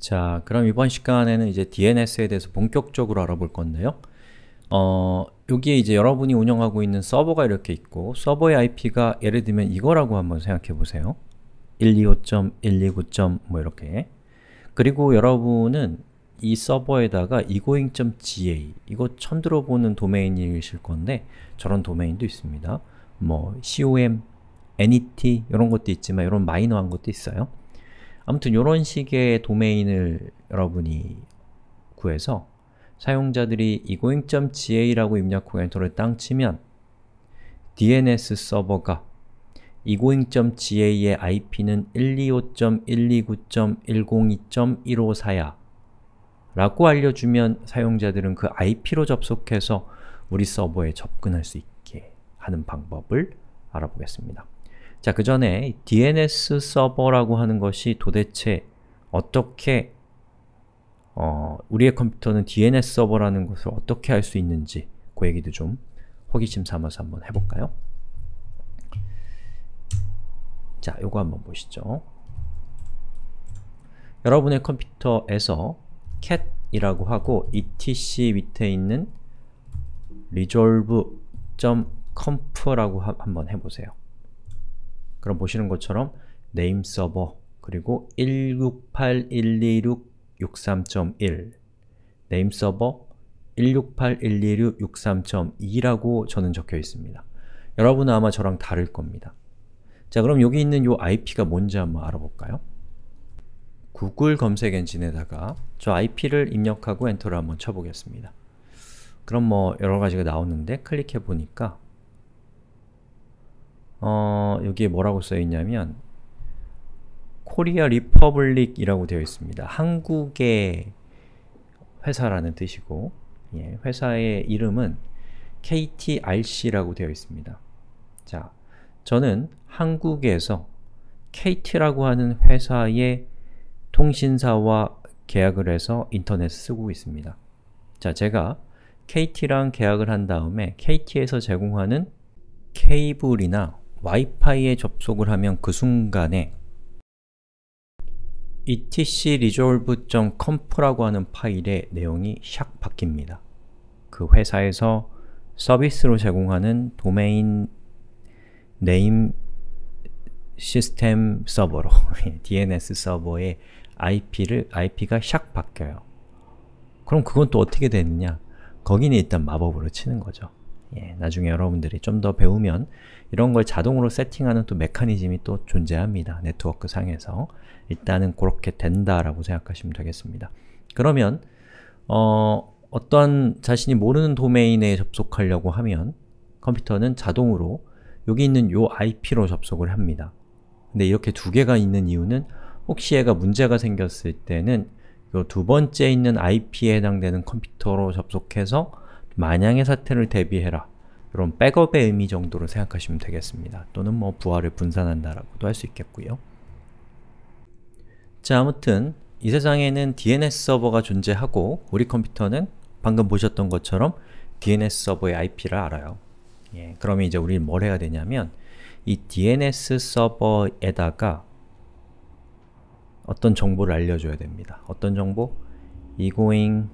자, 그럼 이번 시간에는 이제 DNS에 대해서 본격적으로 알아볼 건데요. 어, 여기에 이제 여러분이 운영하고 있는 서버가 이렇게 있고 서버의 IP가 예를 들면 이거라고 한번 생각해 보세요. 125.129. 뭐 이렇게 그리고 여러분은 이 서버에다가 egoing.ga 이거 처음 들어보는 도메인이실 건데 저런 도메인도 있습니다. 뭐 com, net 이런 것도 있지만 이런 마이너한 것도 있어요. 아무튼 이런 식의 도메인을 여러분이 구해서 사용자들이 egoing.ga라고 입력 후 엔터를 땅 치면 DNS 서버가 egoing.ga의 IP는 125.129.102.154야 라고 알려주면 사용자들은 그 IP로 접속해서 우리 서버에 접근할 수 있게 하는 방법을 알아보겠습니다. 자, 그 전에 DNS 서버라고 하는 것이 도대체 어떻게 어, 우리의 컴퓨터는 DNS 서버라는 것을 어떻게 할 수 있는지 그 얘기도 좀 호기심 삼아서 한번 해볼까요? 자, 요거 한번 보시죠. 여러분의 컴퓨터에서 cat이라고 하고 etc 밑에 있는 resolve.conf라고 한번 해보세요. 그럼 보시는 것처럼 name server 그리고 168.126.63.1 name server 168.126.63.2라고 저는 적혀 있습니다. 여러분은 아마 저랑 다를 겁니다. 자 그럼 여기 있는 요 IP가 뭔지 한번 알아볼까요? 구글 검색 엔진에다가 저 IP를 입력하고 엔터를 한번 쳐보겠습니다. 그럼 뭐 여러가지가 나오는데 클릭해보니까 어, 여기에 뭐라고 써 있냐면 코리아 리퍼블릭이라고 되어 있습니다. 한국의 회사라는 뜻이고 예, 회사의 이름은 KTRC라고 되어 있습니다. 자, 저는 한국에서 KT라고 하는 회사의 통신사와 계약을 해서 인터넷 쓰고 있습니다. 자, 제가 KT랑 계약을 한 다음에 KT에서 제공하는 케이블이나 와이파이에 접속을 하면 그 순간에 etcresolve.comp라고 하는 파일의 내용이 샥 바뀝니다. 그 회사에서 서비스로 제공하는 도메인 네임 시스템 서버로 DNS 서버의 IP를 IP가 샥 바뀌어요. 그럼 그건 또 어떻게 되느냐? 거기는 일단 마법으로 치는 거죠. 예, 나중에 여러분들이 좀 더 배우면 이런 걸 자동으로 세팅하는 또 메커니즘이 또 존재합니다. 네트워크 상에서. 일단은 그렇게 된다라고 생각하시면 되겠습니다. 그러면 어, 어떤 자신이 모르는 도메인에 접속하려고 하면 컴퓨터는 자동으로 여기 있는 요 IP로 접속을 합니다. 근데 이렇게 두 개가 있는 이유는 혹시 얘가 문제가 생겼을 때는 요두 번째 있는 IP에 해당되는 컴퓨터로 접속해서 만양의 사태를 대비해라 이런 백업의 의미 정도로 생각하시면 되겠습니다. 또는 뭐 부하를 분산한다라고도 할 수 있겠고요. 자 아무튼 이 세상에는 DNS 서버가 존재하고 우리 컴퓨터는 방금 보셨던 것처럼 DNS 서버의 IP를 알아요. 예, 그러면 이제 우리는 뭘 해야 되냐면 이 DNS 서버에다가 어떤 정보를 알려줘야 됩니다. 어떤 정보? 이고잉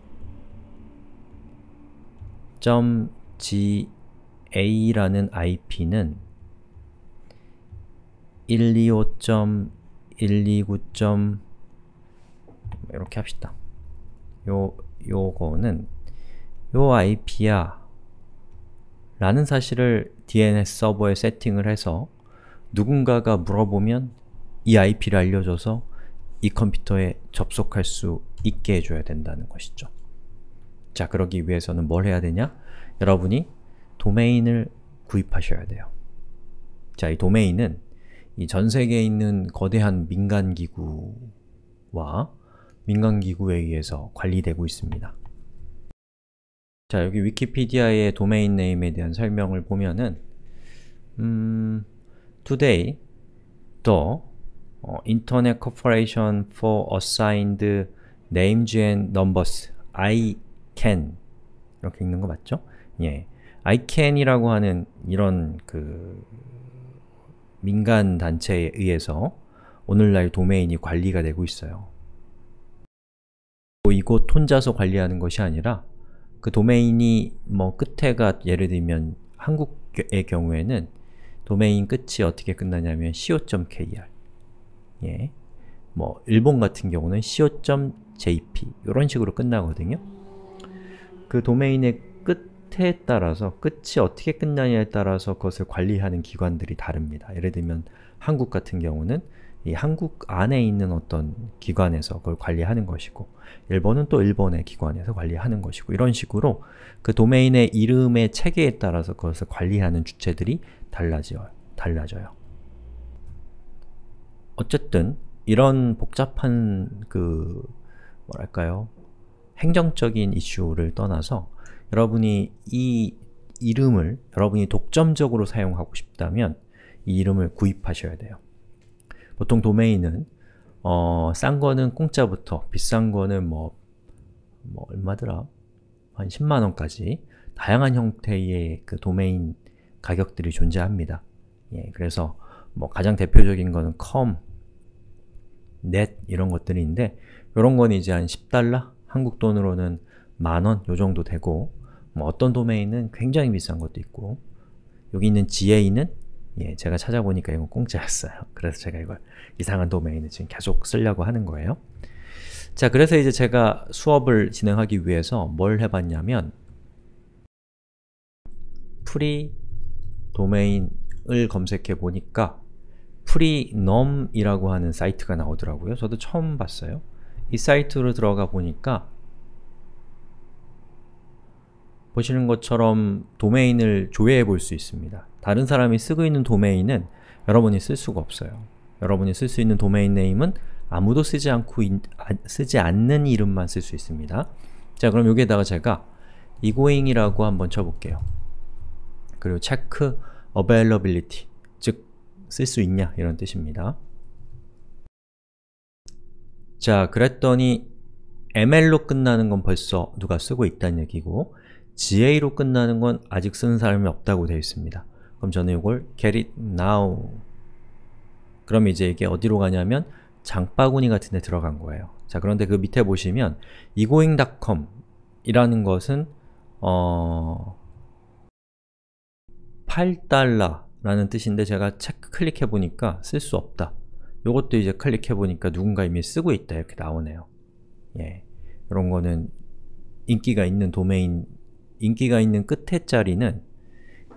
.ga라는 IP는 125.129. 이렇게 합시다. 요 요거는 요 IP야 라는 사실을 DNS 서버에 세팅을 해서 누군가가 물어보면 이 IP를 알려줘서 이 컴퓨터에 접속할 수 있게 해줘야 된다는 것이죠. 자, 그러기 위해서는 뭘 해야 되냐? 여러분이 도메인을 구입하셔야 돼요. 자, 이 도메인은 이 전세계에 있는 거대한 민간기구와 민간기구에 의해서 관리되고 있습니다. 자, 여기 위키피디아의 도메인 네임에 대한 설명을 보면은 음, today the 어, Internet Corporation for Assigned Names and Numbers i can 이렇게 읽는 거 맞죠? 예, I can이라고 하는 이런 그 민간 단체에 의해서 오늘날 도메인이 관리가 되고 있어요. 뭐 이곳 혼자서 관리하는 것이 아니라 그 도메인이 뭐 끝에가 예를 들면 한국의 경우에는 도메인 끝이 어떻게 끝나냐면 co.kr 예. 뭐 일본 같은 경우는 co.jp 이런 식으로 끝나거든요. 그 도메인의 끝에 따라서 끝이 어떻게 끝나냐에 따라서 그것을 관리하는 기관들이 다릅니다. 예를 들면 한국 같은 경우는 이 한국 안에 있는 어떤 기관에서 그걸 관리하는 것이고 일본은 또 일본의 기관에서 관리하는 것이고 이런 식으로 그 도메인의 이름의 체계에 따라서 그것을 관리하는 주체들이 달라져 달라져요. 어쨌든 이런 복잡한 그 뭐랄까요 행정적인 이슈를 떠나서 여러분이 이 이름을 여러분이 독점적으로 사용하고 싶다면 이 이름을 구입하셔야 돼요. 보통 도메인은 어, 싼 거는 공짜부터 비싼 거는 뭐, 뭐 얼마더라? 한 10만원까지 다양한 형태의 그 도메인 가격들이 존재합니다. 예, 그래서 뭐 가장 대표적인 거는 com, net 이런 것들인데 이런 건 이제 한 10달러? 한국 돈으로는 만원 요 정도 되고 뭐 어떤 도메인은 굉장히 비싼 것도 있고 여기 있는 GA는 예, 제가 찾아보니까 이건 공짜였어요. 그래서 제가 이걸 이상한 도메인을 지금 계속 쓰려고 하는 거예요. 자, 그래서 이제 제가 수업을 진행하기 위해서 뭘 해봤냐면 프리 도메인을 검색해 보니까 프리넘이라고 하는 사이트가 나오더라고요. 저도 처음 봤어요. 이 사이트로 들어가 보니까 보시는 것처럼 도메인을 조회해 볼 수 있습니다. 다른 사람이 쓰고 있는 도메인은 여러분이 쓸 수가 없어요. 여러분이 쓸 수 있는 도메인 네임은 아무도 쓰지 않고 인, 아, 쓰지 않는 이름만 쓸 수 있습니다. 자, 그럼 여기에다가 제가 egoing이라고 한번 쳐볼게요. 그리고 check availability, 즉 쓸 수 있냐 이런 뜻입니다. 자, 그랬더니 ml로 끝나는 건 벌써 누가 쓰고 있다는 얘기고 ga로 끝나는 건 아직 쓰는 사람이 없다고 되어 있습니다. 그럼 저는 이걸 get it now 그럼 이제 이게 어디로 가냐면 장바구니 같은 데 들어간 거예요. 자, 그런데 그 밑에 보시면 egoing.com 이라는 것은 어... 8달러라는 뜻인데 제가 체크 클릭해 보니까 쓸 수 없다. 이것도 이제 클릭해보니까 누군가 이미 쓰고 있다 이렇게 나오네요. 예. 이런 거는 인기가 있는 도메인, 인기가 있는 끝에 자리는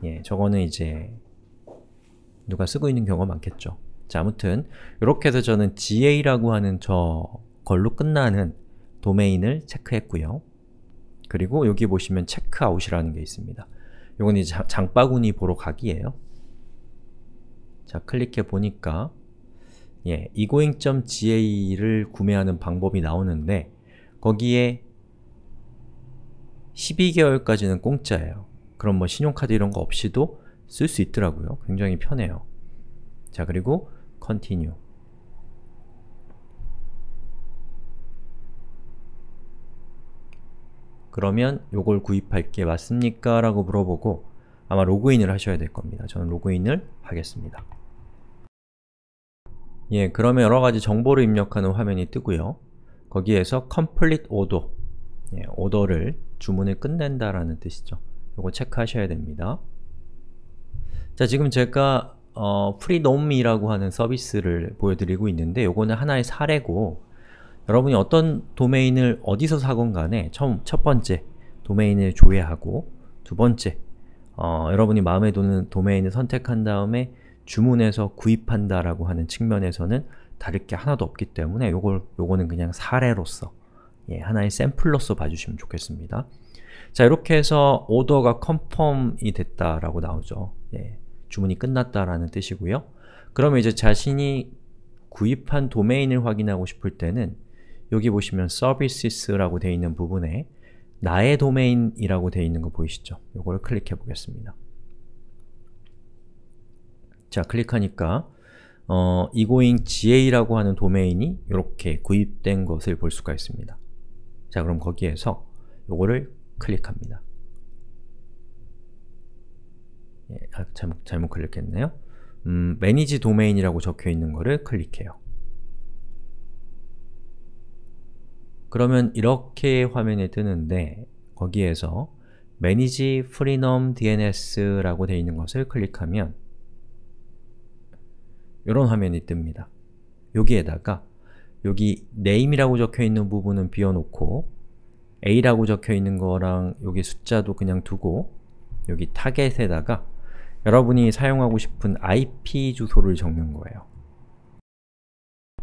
예, 저거는 이제 누가 쓰고 있는 경우가 많겠죠. 자, 아무튼 이렇게 해서 저는 ga라고 하는 저 걸로 끝나는 도메인을 체크했고요. 그리고 여기 보시면 체크아웃이라는 게 있습니다. 이건 이제 장바구니 보러 가기예요. 자, 클릭해 보니까 예, egoing.ga를 구매하는 방법이 나오는데 거기에 12개월까지는 공짜예요. 그럼 뭐 신용카드 이런 거 없이도 쓸 수 있더라고요. 굉장히 편해요. 자, 그리고 continue 그러면 요걸 구입할 게 맞습니까? 라고 물어보고 아마 로그인을 하셔야 될 겁니다. 저는 로그인을 하겠습니다. 예, 그러면 여러가지 정보를 입력하는 화면이 뜨고요. 거기에서 complete order, 예, o r 를 주문을 끝낸다라는 뜻이죠. 요거 체크하셔야 됩니다. 자, 지금 제가 어, freedom이라고 하는 서비스를 보여드리고 있는데 요거는 하나의 사례고 여러분이 어떤 도메인을 어디서 사건 간에 처음, 첫 번째 도메인을 조회하고 두 번째 어, 여러분이 마음에 드는 도메인을 선택한 다음에 주문해서 구입한다라고 하는 측면에서는 다를 게 하나도 없기 때문에 요걸, 요거는 그냥 사례로서 예, 하나의 샘플로서 봐주시면 좋겠습니다. 자, 이렇게 해서 오더가 컨펌이 됐다라고 나오죠. 예, 주문이 끝났다라는 뜻이고요. 그러면 이제 자신이 구입한 도메인을 확인하고 싶을 때는 여기 보시면 서비스 v i 라고 되어 있는 부분에 나의 도메인이라고 되어 있는 거 보이시죠? 이거를 클릭해 보겠습니다. 자, 클릭하니까 어, egoing ga라고 하는 도메인이 이렇게 구입된 것을 볼 수가 있습니다. 자, 그럼 거기에서 요거를 클릭합니다. 예, 아, 잘못, 잘못 클릭했네요. 음, manage 도메인이라고 적혀 있는 거를 클릭해요. 그러면 이렇게 화면에 뜨는데 거기에서 manage freenom dns라고 되어 있는 것을 클릭하면 이런 화면이 뜹니다. 여기에다가 여기 name이라고 적혀있는 부분은 비워놓고 a라고 적혀있는 거랑 여기 숫자도 그냥 두고 여기 타겟에다가 여러분이 사용하고 싶은 IP 주소를 적는 거예요.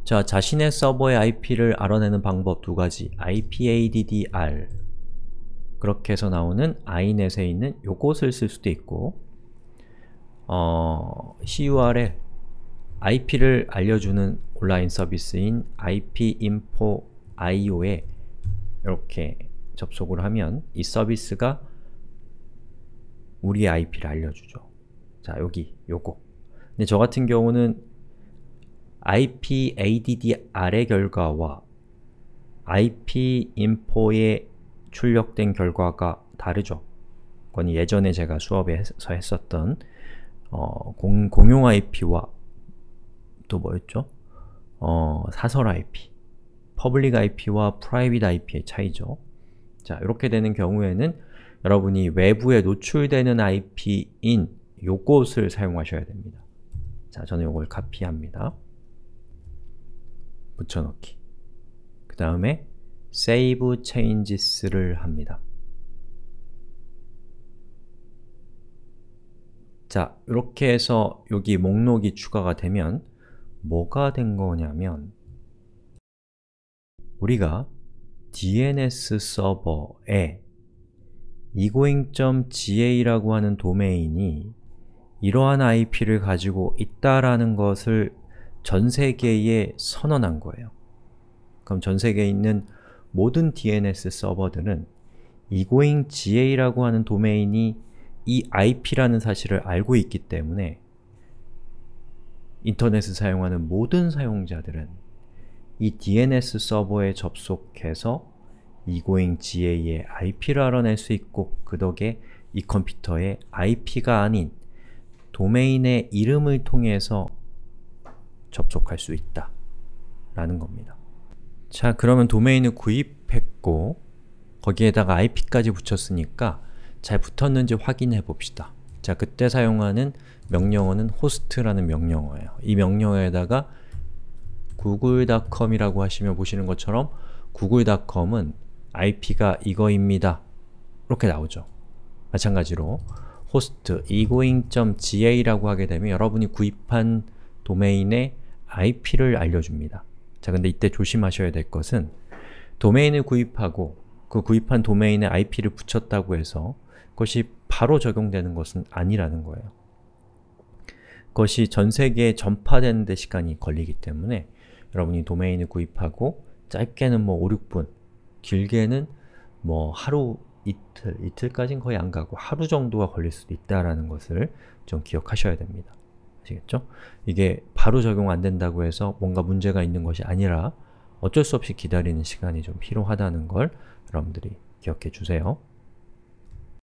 자, 자신의 서버의 IP를 알아내는 방법 두 가지 IPADDR 그렇게 해서 나오는 inet에 있는 요것을 쓸 수도 있고 어, c u r l IP를 알려주는 온라인 서비스인 ipinfo.io에 이렇게 접속을 하면 이 서비스가 우리의 IP를 알려주죠. 자, 여기, 요거. 근데 저 같은 경우는 IPADDR의 결과와 IPinfo에 출력된 결과가 다르죠. 그건 예전에 제가 수업에서 했었던 어, 공, 공용 IP와 또 뭐였죠? 어, 사설 IP, 퍼블릭 IP와 프라이빗 IP의 차이죠. 자, 이렇게 되는 경우에는 여러분이 외부에 노출되는 IP인 요것을 사용하셔야 됩니다. 자, 저는 요걸 카피합니다. 붙여넣기. 그 다음에 save changes를 합니다. 자, 이렇게 해서 여기 목록이 추가가 되면 뭐가 된 거냐면 우리가 DNS 서버에 egoing.ga라고 하는 도메인이 이러한 IP를 가지고 있다라는 것을 전 세계에 선언한 거예요. 그럼 전 세계에 있는 모든 DNS 서버들은 egoing.ga라고 하는 도메인이 이 IP라는 사실을 알고 있기 때문에 인터넷을 사용하는 모든 사용자들은 이 DNS 서버에 접속해서 이고잉 GA의 IP를 알아낼 수 있고 그 덕에 이 컴퓨터의 IP가 아닌 도메인의 이름을 통해서 접속할 수 있다 라는 겁니다. 자 그러면 도메인을 구입했고 거기에다가 IP까지 붙였으니까 잘 붙었는지 확인해 봅시다. 자, 그때 사용하는 명령어는 host라는 명령어예요. 이 명령어에다가 google.com이라고 하시면 보시는 것처럼 google.com은 IP가 이거입니다. 이렇게 나오죠. 마찬가지로 host egoing.ga라고 하게 되면 여러분이 구입한 도메인의 IP를 알려줍니다. 자, 근데 이때 조심하셔야 될 것은 도메인을 구입하고 그 구입한 도메인의 IP를 붙였다고 해서 그 것이 바로 적용되는 것은 아니라는 거예요. 그것이 전 세계에 전파되는 데 시간이 걸리기 때문에 여러분이 도메인을 구입하고 짧게는 뭐 5, 6분, 길게는 뭐 하루, 이틀, 이틀까진 거의 안 가고 하루 정도가 걸릴 수도 있다라는 것을 좀 기억하셔야 됩니다. 아시겠죠? 이게 바로 적용 안 된다고 해서 뭔가 문제가 있는 것이 아니라 어쩔 수 없이 기다리는 시간이 좀 필요하다는 걸 여러분들이 기억해 주세요.